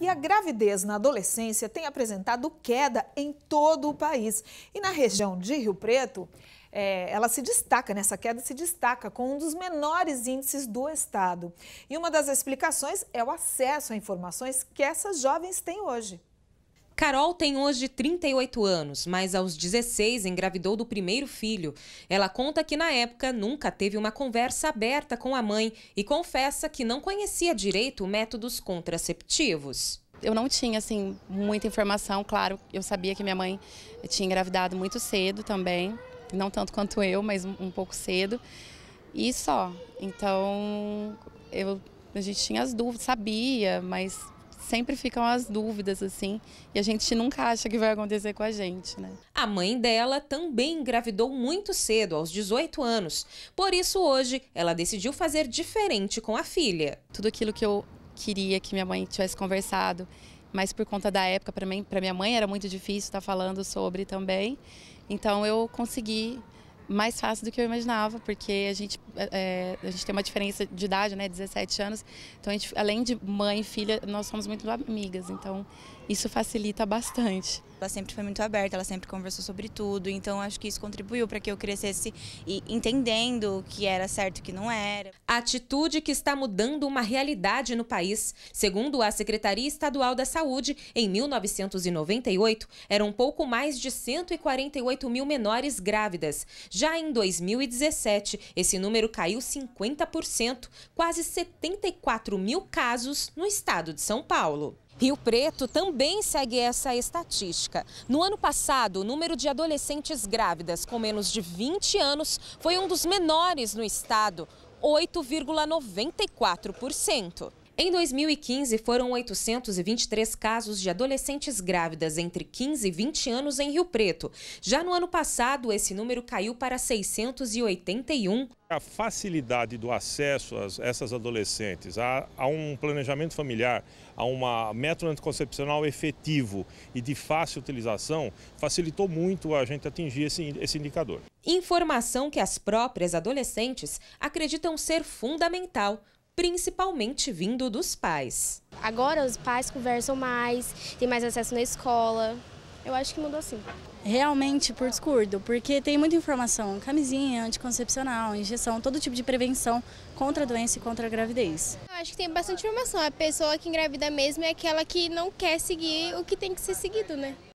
E a gravidez na adolescência tem apresentado queda em todo o país. E na região de Rio Preto, é, ela se destaca, nessa queda se destaca com um dos menores índices do estado. E uma das explicações é o acesso a informações que essas jovens têm hoje. Carol tem hoje 38 anos, mas aos 16 engravidou do primeiro filho. Ela conta que na época nunca teve uma conversa aberta com a mãe e confessa que não conhecia direito métodos contraceptivos. Eu não tinha assim muita informação, claro, eu sabia que minha mãe tinha engravidado muito cedo também, não tanto quanto eu, mas um pouco cedo. E só. Então, eu a gente tinha as dúvidas, sabia, mas sempre ficam as dúvidas, assim, e a gente nunca acha que vai acontecer com a gente, né? A mãe dela também engravidou muito cedo, aos 18 anos. Por isso, hoje, ela decidiu fazer diferente com a filha. Tudo aquilo que eu queria que minha mãe tivesse conversado, mas por conta da época, para minha mãe era muito difícil estar falando sobre também. Então, eu consegui mais fácil do que eu imaginava, porque a gente, é, é a gente tem uma diferença de idade, né, 17 anos. Então, a gente, além de mãe e filha, nós somos muito amigas. Então, isso facilita bastante. Ela sempre foi muito aberta, ela sempre conversou sobre tudo, então acho que isso contribuiu para que eu crescesse e entendendo o que era certo e o que não era. Atitude que está mudando uma realidade no país. Segundo a Secretaria Estadual da Saúde, em 1998 eram pouco mais de 148 mil menores grávidas. Já em 2017, esse número caiu 50%, quase 74 mil casos no estado de São Paulo. Rio Preto também segue essa estatística. No ano passado, o número de adolescentes grávidas com menos de 20 anos foi um dos menores no estado, 8,94%. Em 2015, foram 823 casos de adolescentes grávidas entre 15 e 20 anos em Rio Preto. Já no ano passado, esse número caiu para 681. A facilidade do acesso a essas adolescentes a, a um planejamento familiar, a um método anticoncepcional efetivo e de fácil utilização, facilitou muito a gente atingir esse, esse indicador. Informação que as próprias adolescentes acreditam ser fundamental principalmente vindo dos pais. Agora os pais conversam mais, tem mais acesso na escola. Eu acho que mudou sim. Realmente por descuido, porque tem muita informação, camisinha, anticoncepcional, injeção, todo tipo de prevenção contra a doença e contra a gravidez. Eu acho que tem bastante informação. A pessoa que engravida mesmo é aquela que não quer seguir o que tem que ser seguido, né?